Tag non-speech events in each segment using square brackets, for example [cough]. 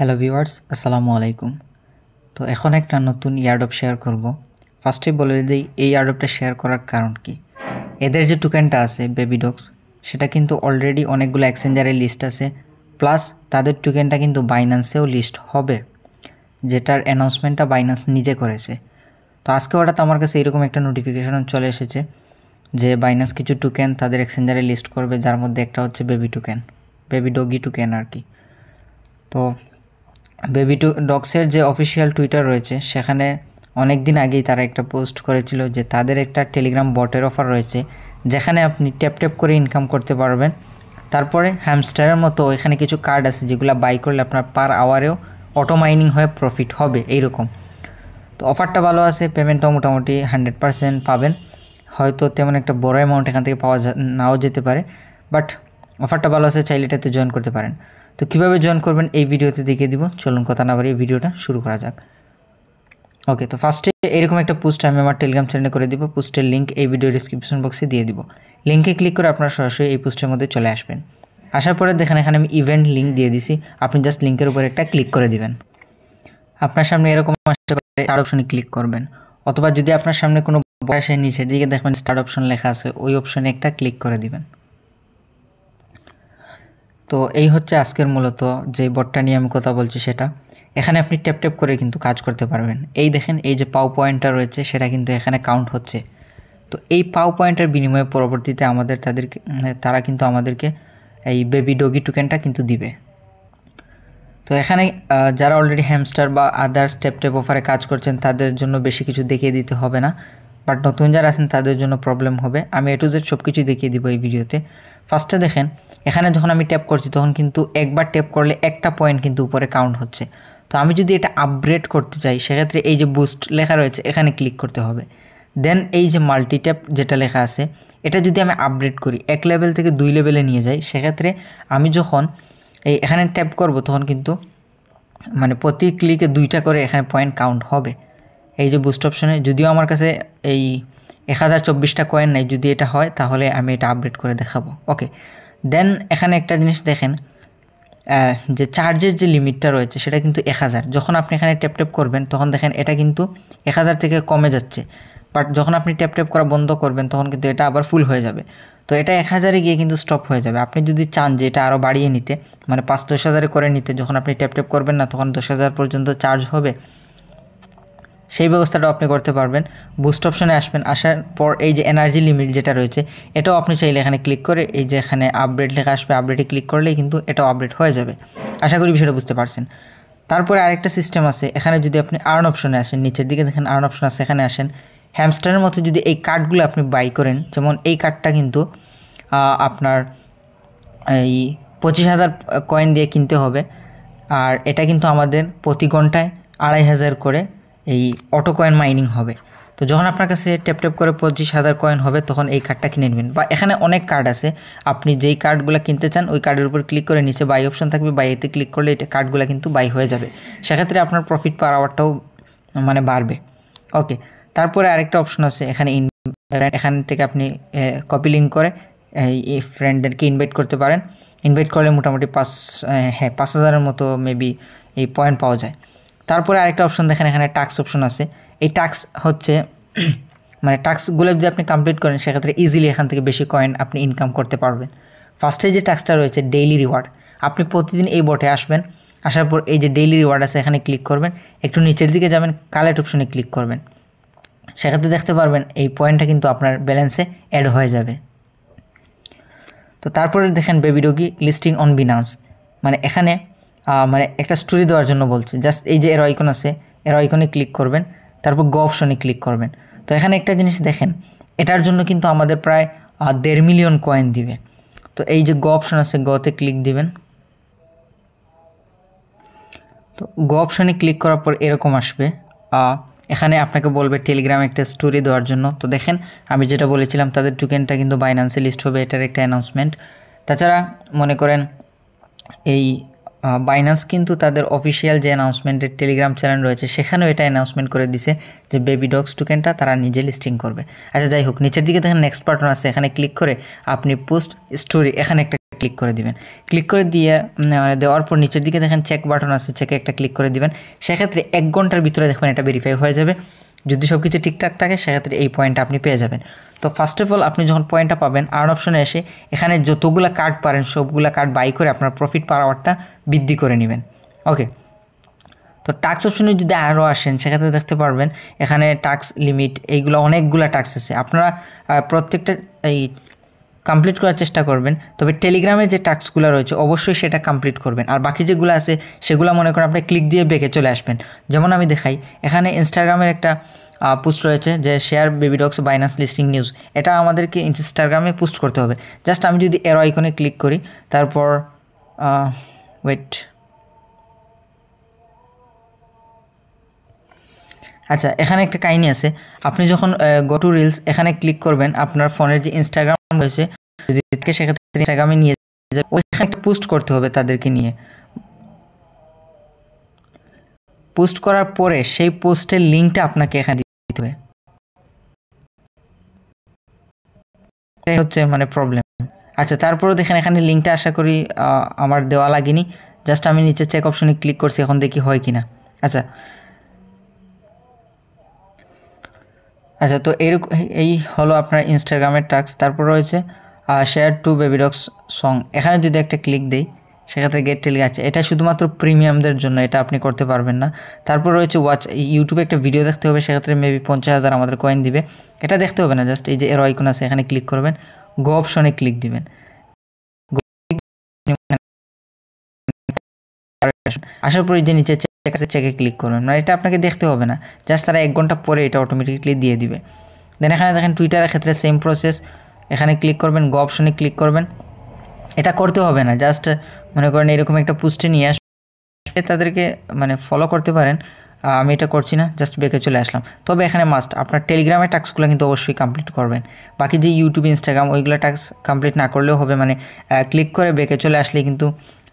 hello viewers আসসালামু আলাইকুম তো এখন একটা নতুন ইয়ারডপ শেয়ার করব ফার্স্টে বলে দিই এই ইয়ারডপটা শেয়ার করার কারণ কি এদের যে টোকেনটা আছে বেবি ডগস সেটা কিন্তু অলরেডি অনেকগুলো এক্সচেঞ্জারের লিস্ট আছে প্লাস তাদের টোকেনটা কিন্তু বাইন্যান্সেও লিস্ট হবে যেটার অ্যানাউন্সমেন্টটা বাইন্যান্স নিজে করেছে তো আজকে হঠাৎ আমার কাছে এরকম একটা নোটিফিকেশন চলে এসেছে যে বাইন্যান্স কিছু টোকেন তাদের এক্সচেঞ্জারে লিস্ট করবে যার মধ্যে একটা হচ্ছে baby token baby doggy token আর কি তো বেবি টু ডক্সের যে অফিসিয়াল টুইটার রয়েছে সেখানে অনেক দিন আগেই তারা একটা পোস্ট করেছিল যে তাদের একটা টেলিগ্রাম বটের অফার রয়েছে যেখানে আপনি ট্যাপ ট্যাপ করে ইনকাম করতে পারবেন তারপরে হ্যামস্টারের মতো এখানে কিছু কার্ড আছে যেগুলো বাই করলে আপনার পার আওয়ারেও অটো মাইনিং হয়ে প্রফিট হবে এইরকম তো অফারটা ভালো আছে পেমেন্টটাও মোটামুটি হান্ড্রেড পারসেন্ট পাবেন হয়তো তেমন একটা বড় অ্যামাউন্ট এখান থেকে পাওয়া নাও যেতে পারে বাট অফারটা ভালো আছে চাইলে এটাতে জয়েন করতে পারেন তো কিভাবে জয়েন করবেন এই ভিডিওতে দেখিয়ে দিব চলুন কথা না বাড়ি এই ভিডিওটা শুরু করা যাক ওকে তো ফার্স্টে এরকম একটা পোস্ট আমি আমার টেলিগ্রাম চ্যানেলে করে দিব পোস্টের লিঙ্ক এই ভিডিও ডিসক্রিপশন বক্সে দিয়ে দিব লিঙ্কে ক্লিক করে আপনারা সরাসরি এই পোস্টের মধ্যে চলে আসবেন আসার পরে দেখেন এখানে আমি ইভেন্ট লিঙ্ক দিয়ে দিছি আপনি জাস্ট লিঙ্কের উপর একটা ক্লিক করে দিবেন আপনার সামনে এরকম আসতে পারে তার অপশনে ক্লিক করবেন অথবা যদি আপনার সামনে কোনো বয়সের নিচের দিকে দেখবেন স্টার্ট অপশন লেখা আছে ওই অপশনে একটা ক্লিক করে দিবেন তো এই হচ্ছে আজকের মূলত যে বটটা নিয়ে আমি কথা বলছি সেটা এখানে আপনি ট্যাপ ট্যাপ করে কিন্তু কাজ করতে পারবেন এই দেখেন এই যে পাও পয়েন্টটা রয়েছে সেটা কিন্তু এখানে কাউন্ট হচ্ছে তো এই পাও পয়েন্টের বিনিময়ে পরবর্তীতে আমাদের তাদেরকে মানে তারা কিন্তু আমাদেরকে এই বেবি ডগি টুকেনটা কিন্তু দিবে তো এখানে যারা অলরেডি হ্যামস্টার বা আদার্স ট্যাপ টেপ অফারে কাজ করছেন তাদের জন্য বেশি কিছু দেখিয়ে দিতে হবে না বাট নতুন যারা আছেন তাদের জন্য প্রবলেম হবে আমি এ টু জেড সব কিছু দেখিয়ে দিব এই ভিডিওতে ফার্স্টে দেখেন এখানে যখন আমি ট্যাপ করছি তখন কিন্তু একবার ট্যাপ করলে একটা পয়েন্ট কিন্তু উপরে কাউন্ট হচ্ছে তো আমি যদি এটা আপগ্রেড করতে চাই সেক্ষেত্রে এই যে বুস্ট লেখা রয়েছে এখানে ক্লিক করতে হবে দেন এই যে মাল্টি ট্যাপ যেটা লেখা আছে এটা যদি আমি আপগ্রেড করি এক লেভেল থেকে দুই লেভেলে নিয়ে যাই সেক্ষেত্রে আমি যখন এই এখানে ট্যাপ করব তখন কিন্তু মানে প্রতি ক্লিকে দুইটা করে এখানে পয়েন্ট কাউন্ট হবে এই যে বুস্ট অপশনে যদিও আমার কাছে এই এক হাজার চব্বিশটা কয়েন নাই যদি এটা হয় তাহলে আমি এটা আপডেট করে দেখাবো ওকে দেন এখানে একটা জিনিস দেখেন যে চার্জের যে লিমিটটা রয়েছে সেটা কিন্তু এক হাজার যখন আপনি এখানে ট্যাপ ট্যাপ করবেন তখন দেখেন এটা কিন্তু এক হাজার থেকে কমে যাচ্ছে বাট যখন আপনি ট্যাপ ট্যাপ করা বন্ধ করবেন তখন কিন্তু এটা আবার ফুল হয়ে যাবে তো এটা এক হাজারে গিয়ে কিন্তু স্টপ হয়ে যাবে আপনি যদি চান যে এটা আরও বাড়িয়ে নিতে মানে পাঁচ দশ হাজারে করে নিতে যখন আপনি ট্যাপ ট্যাপ করবেন না তখন দশ হাজার পর্যন্ত চার্জ হবে সেই ব্যবস্থাটাও আপনি করতে পারবেন বুস্ট অপশানে আসবেন আসার পর এই যে এনার্জি লিমিট যেটা রয়েছে এটাও আপনি চাইলে এখানে ক্লিক করে এই যে এখানে আপডেট লেখা আসবে আপডেটে ক্লিক করলেই কিন্তু এটাও আপডেট হয়ে যাবে আশা করি বিষয়টা বুঝতে পারছেন তারপরে আরেকটা সিস্টেম আছে এখানে যদি আপনি আর্ন অপশনে আসেন নিচের দিকে দেখেন আর্ন অপশন আছে এখানে আসেন হ্যামস্টারের মতো যদি এই কার্ডগুলো আপনি বাই করেন যেমন এই কার্ডটা কিন্তু আপনার এই পঁচিশ হাজার কয়েন দিয়ে কিনতে হবে আর এটা কিন্তু আমাদের প্রতি ঘন্টায় আড়াই হাজার করে এই অটো কয়েন মাইনিং হবে তো যখন আপনার কাছে ট্যাপ ট্যাপ করে পঁচিশ হাজার কয়েন হবে তখন এই কার্ডটা কিনে নেবেন বা এখানে অনেক কার্ড আছে আপনি যেই কার্ডগুলো কিনতে চান ওই কার্ডের উপর ক্লিক করে নিচে বাই অপশন থাকবে বাইতে ক্লিক করলে এটা কার্ডগুলো কিন্তু বাই হয়ে যাবে সেক্ষেত্রে আপনার প্রফিট পার আওয়ারটাও মানে বাড়বে ওকে তারপরে আরেকটা অপশন আছে এখানে ইন এখান থেকে আপনি কপি লিঙ্ক করে এই ফ্রেন্ডদেরকে ইনভাইট করতে পারেন ইনভাইট করলে মোটামুটি পাঁচ হ্যাঁ পাঁচ হাজারের মতো মেবি এই পয়েন্ট পাওয়া যায় তারপরে আরেকটা অপশন দেখেন এখানে টাক্স অপশন আছে এই টাক্স হচ্ছে [clears throat] মানে টাস্কগুলো যদি আপনি কমপ্লিট করেন সেক্ষেত্রে ইজিলি এখান থেকে বেশি কয়েন আপনি ইনকাম করতে পারবেন ফার্স্টে যে টাস্কটা রয়েছে ডেইলি রিওয়ার্ড আপনি প্রতিদিন এই বটে আসবেন আসার পর এই যে ডেইলি রিওয়ার্ড আছে এখানে ক্লিক করবেন একটু নিচের দিকে যাবেন কালেক্ট অপশনে ক্লিক করবেন সেক্ষেত্রে দেখতে পারবেন এই পয়েন্টটা কিন্তু আপনার ব্যালেন্সে অ্যাড হয়ে যাবে তো তারপরে দেখেন বেবি রোগী লিস্টিং অন বিনান্স মানে এখানে মানে একটা স্টোরি দেওয়ার জন্য বলছে জাস্ট এই যে এর আইকন আছে এর আইকনে ক্লিক করবেন তারপর গ অপশনে ক্লিক করবেন তো এখানে একটা জিনিস দেখেন এটার জন্য কিন্তু আমাদের প্রায় দেড় মিলিয়ন কয়েন দিবে তো এই যে গ অপশন আছে গতে ক্লিক দিবেন তো গ অপশানে ক্লিক করার পর এরকম আসবে এখানে আপনাকে বলবে টেলিগ্রামে একটা স্টোরি দেওয়ার জন্য তো দেখেন আমি যেটা বলেছিলাম তাদের টোকেনটা কিন্তু বাইন্যান্সে লিস্ট হবে এটার একটা অ্যানাউন্সমেন্ট তাছাড়া মনে করেন এই বাইন্যান্স কিন্তু তাদের অফিসিয়াল যে অ্যানাউন্সমেন্টের টেলিগ্রাম চ্যানেল রয়েছে সেখানেও এটা অ্যানাউন্সমেন্ট করে দিছে যে বেবি ডগস টুকেনটা তারা নিজে লিস্টিং করবে আচ্ছা যাই হোক নিচের দিকে দেখেন নেক্সট পার্টন আছে এখানে ক্লিক করে আপনি পোস্ট স্টোরি এখানে একটা ক্লিক করে দিবেন ক্লিক করে দিয়ে মানে দেওয়ার পর নিচের দিকে দেখেন চেক বাটন আছে চেকে একটা ক্লিক করে দিবেন সেক্ষেত্রে এক ঘন্টার ভিতরে দেখবেন এটা ভেরিফাই হয়ে যাবে যদি সব কিছু ঠিকঠাক থাকে সেক্ষেত্রে এই পয়েন্টটা আপনি পেয়ে যাবেন তো ফার্স্ট অফ অল আপনি যখন পয়েন্টটা পাবেন আর্ন অপশনে এসে এখানে যতগুলো কার্ড পারেন সবগুলো কার্ড বাই করে আপনার প্রফিট পাওয়ারটা বৃদ্ধি করে নেবেন ওকে তো টাক্স অপশনে যদি আরও আসেন সেক্ষেত্রে দেখতে পারবেন এখানে টাক্স লিমিট এইগুলো অনেকগুলো টাক্স আছে আপনারা প্রত্যেকটা এই কমপ্লিট করার চেষ্টা করবেন তবে টেলিগ্রামে যে টাস্কগুলো রয়েছে অবশ্যই সেটা কমপ্লিট করবেন আর বাকি যেগুলো আছে সেগুলো মনে করেন আপনি ক্লিক দিয়ে বেঁকে চলে আসবেন যেমন আমি দেখাই এখানে ইনস্টাগ্রামের একটা পোস্ট রয়েছে যে শেয়ার বেবিডক্স বাইনান্স লিস্টিং নিউজ এটা আমাদেরকে ইনস্টাগ্রামে পোস্ট করতে হবে জাস্ট আমি যদি এরো আইকনে ক্লিক করি তারপর ওয়েট আচ্ছা এখানে একটা কাহিনী আছে আপনি যখন গো টু রিলস এখানে ক্লিক করবেন আপনার ফোনের যে ইনস্টাগ্রাম রয়েছে যদি সেক্ষেত্রে ইনস্টাগ্রামে নিয়ে ওইখানে একটা পোস্ট করতে হবে তাদেরকে নিয়ে পোস্ট করার পরে সেই পোস্টের লিঙ্কটা আপনাকে এখানে দিতে হবে হচ্ছে মানে প্রবলেম আচ্ছা দেখেন এখানে লিঙ্কটা আশা করি আমার দেওয়া লাগেনি জাস্ট আমি নিচে চেক অপশনে ক্লিক করছি এখন দেখি হয় কিনা আচ্ছা আচ্ছা তো এরকম এই হলো আপনার ইনস্টাগ্রামের টাস্ক তারপর রয়েছে শেয়ার টু বেবিডক্স সং এখানে যদি একটা ক্লিক দেই সেক্ষেত্রে গেট টেলিং আছে এটা শুধুমাত্র প্রিমিয়ামদের জন্য এটা আপনি করতে পারবেন না তারপর রয়েছে ওয়াচ ইউটিউবে একটা ভিডিও দেখতে হবে সেক্ষেত্রে মেবি পঞ্চাশ হাজার আমাদের কয়েন দিবে এটা দেখতে হবে না জাস্ট এই যে এর আইকন আছে এখানে ক্লিক করবেন গো অপশনে ক্লিক দিবেন আসার পরে যে নিচে চেক আছে চেকে ক্লিক করবেন মানে এটা আপনাকে দেখতে হবে না জাস্ট তারা এক ঘন্টা পরে এটা অটোমেটিকলি দিয়ে দিবে দেন এখানে দেখেন টুইটারের ক্ষেত্রে সেম প্রসেস এখানে ক্লিক করবেন গ অপশনে ক্লিক করবেন এটা করতে হবে না জাস্ট মনে করেন এরকম একটা পুস্টে নিয়ে আসবে তাদেরকে মানে ফলো করতে পারেন আমি এটা করছি না জাস্ট বেঁকে চলে আসলাম তবে এখানে মাস্ট আপনার টেলিগ্রামের টাস্কগুলো কিন্তু অবশ্যই কমপ্লিট করবেন বাকি যে ইউটিউব ইনস্টাগ্রাম ওইগুলো টাস্ক কমপ্লিট না করলেও হবে মানে ক্লিক করে বেঁকে চলে আসলে কিন্তু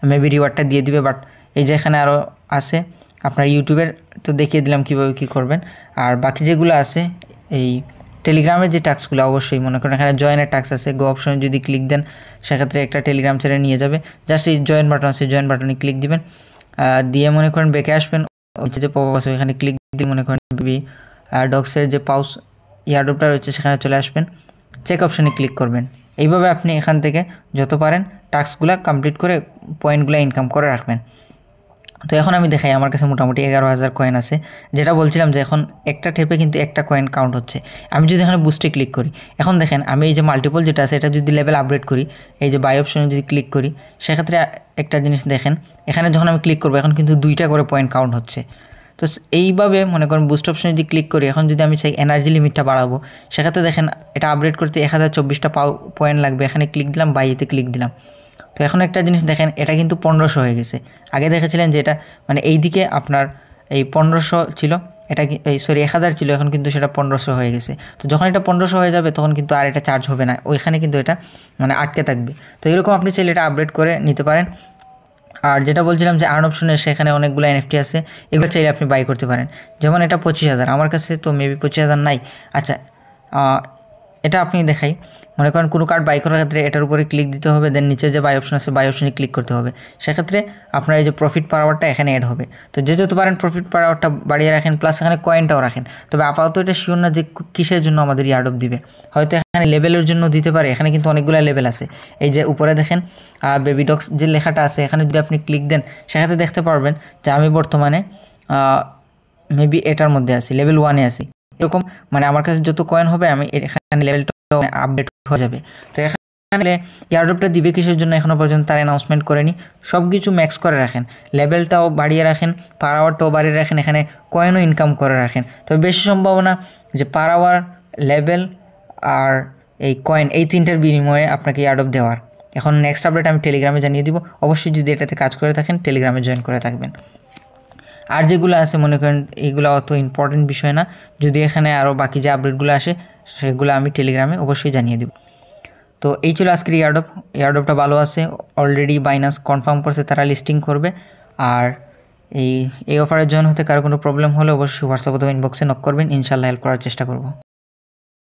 মেবি রিওয়ার্ডটা দিয়ে দিবে বাট এই যে এখানে আরও আছে আপনার ইউটিউবের তো দেখিয়ে দিলাম কীভাবে কী করবেন আর বাকি যেগুলো আছে এই টেলিগ্রামের যে টাস্কগুলো অবশ্যই মনে করেন এখানে জয়েনের টাস্ক আছে গো অপশনে যদি ক্লিক দেন সেক্ষেত্রে একটা টেলিগ্রাম ছেড়ে নিয়ে যাবে জাস্ট এই জয়েন বাটন আছে জয়েন বাটনে ক্লিক দিবেন দিয়ে মনে করেন বেঁকে আসবেন হচ্ছে যে পপ আছে ওইখানে ক্লিক দিয়ে মনে করেন বি ডক্সের যে পাউস ইয়ারডোপটা রয়েছে সেখানে চলে আসবেন চেক অপশনে ক্লিক করবেন এইভাবে আপনি এখান থেকে যত পারেন টাস্কগুলো কমপ্লিট করে পয়েন্টগুলো ইনকাম করে রাখবেন তো এখন আমি দেখাই আমার কাছে মোটামুটি এগারো হাজার কয়েন আছে যেটা বলছিলাম যে এখন একটা টেপে কিন্তু একটা কয়েন কাউন্ট হচ্ছে আমি যদি এখানে বুস্টে ক্লিক করি এখন দেখেন আমি এই যে মাল্টিপল যেটা আছে এটা যদি লেভেল আপডেট করি এই যে বাই অপশনে যদি ক্লিক করি সেক্ষেত্রে একটা জিনিস দেখেন এখানে যখন আমি ক্লিক করবো এখন কিন্তু দুইটা করে পয়েন্ট কাউন্ট হচ্ছে তো এইভাবে মনে করেন বুস্ট অপশনে যদি ক্লিক করি এখন যদি আমি চাই এনার্জি লিমিটটা বাড়াবো সেক্ষেত্রে দেখেন এটা আপডেট করতে এক হাজার চব্বিশটা পাও পয়েন্ট লাগবে এখানে ক্লিক দিলাম বাইতে ক্লিক দিলাম তো এখন একটা জিনিস দেখেন এটা কিন্তু পনেরোশো হয়ে গেছে আগে দেখেছিলেন যে এটা মানে এই দিকে আপনার এই পনেরোশো ছিল এটা এই সরি এক হাজার ছিল এখন কিন্তু সেটা পনেরোশো হয়ে গেছে তো যখন এটা পনেরোশো হয়ে যাবে তখন কিন্তু আর এটা চার্জ হবে না ওইখানে কিন্তু এটা মানে আটকে থাকবে তো এরকম আপনি চাইলে এটা আপডেট করে নিতে পারেন আর যেটা বলছিলাম যে আর্ন অপশনে সেখানে অনেকগুলো এনএফটি আছে এগুলো চাইলে আপনি বাই করতে পারেন যেমন এটা পঁচিশ হাজার আমার কাছে তো মেবি পঁচিশ হাজার নাই আচ্ছা এটা আপনি দেখাই মনে করেন কোনো কার্ড বাই করার ক্ষেত্রে এটার উপরে ক্লিক দিতে হবে দেন নিচে যে বাই অপশন আছে বাই অপশনে ক্লিক করতে হবে সেক্ষেত্রে আপনার এই যে প্রফিট পাওয়ারটা এখানে অ্যাড হবে তো যে যত পারেন প্রফিট পাওয়ারটা বাড়িয়ে রাখেন প্লাস এখানে কয়েনটাও রাখেন তবে আপাতত এটা শিওর না যে কিসের জন্য আমাদের ইয়ার্ড অফ দিবে হয়তো এখানে লেভেলের জন্য দিতে পারে এখানে কিন্তু অনেকগুলো লেভেল আছে এই যে উপরে দেখেন বেবি ডক্স যে লেখাটা আছে এখানে যদি আপনি ক্লিক দেন সেক্ষেত্রে দেখতে পারবেন যে আমি বর্তমানে মেবি এটার মধ্যে আছি লেভেল ওয়ানে আছি এরকম মানে আমার কাছে যত কয়েন হবে আমি এখানে লেভেলটা আপডেট মানে হয়ে যাবে তো এখানে এয়ারড্রপটা দিবে কিসের জন্য এখনও পর্যন্ত তার অ্যানাউন্সমেন্ট করেনি সব কিছু ম্যাক্স করে রাখেন লেভেলটাও বাড়িয়ে রাখেন পার আওয়ারটাও বাড়িয়ে রাখেন এখানে কয়েনও ইনকাম করে রাখেন তো বেশি সম্ভাবনা যে পার আওয়ার লেভেল আর এই কয়েন এই তিনটার বিনিময়ে আপনাকে এয়ারড্রপ দেওয়ার এখন নেক্সট আপডেট আমি টেলিগ্রামে জানিয়ে দিব অবশ্যই যদি এটাতে কাজ করে থাকেন টেলিগ্রামে জয়েন করে থাকবেন আর যেগুলো আছে মনে করেন এগুলো অত ইম্পর্টেন্ট বিষয় না যদি এখানে আরও বাকি যে আপডেটগুলো আসে সেগুলো আমি টেলিগ্রামে অবশ্যই জানিয়ে দেব তো এই ছিল আজকের ইয়ারডপ ইয়ারডপটা ভালো আছে অলরেডি বাইনান্স কনফার্ম করছে তারা লিস্টিং করবে আর এই এই অফারের জন্য হতে কারো কোনো প্রবলেম হলে অবশ্যই হোয়াটসঅ্যাপ অথবা ইনবক্সে নক করবেন ইনশাল্লাহ হেল্প করার চেষ্টা করব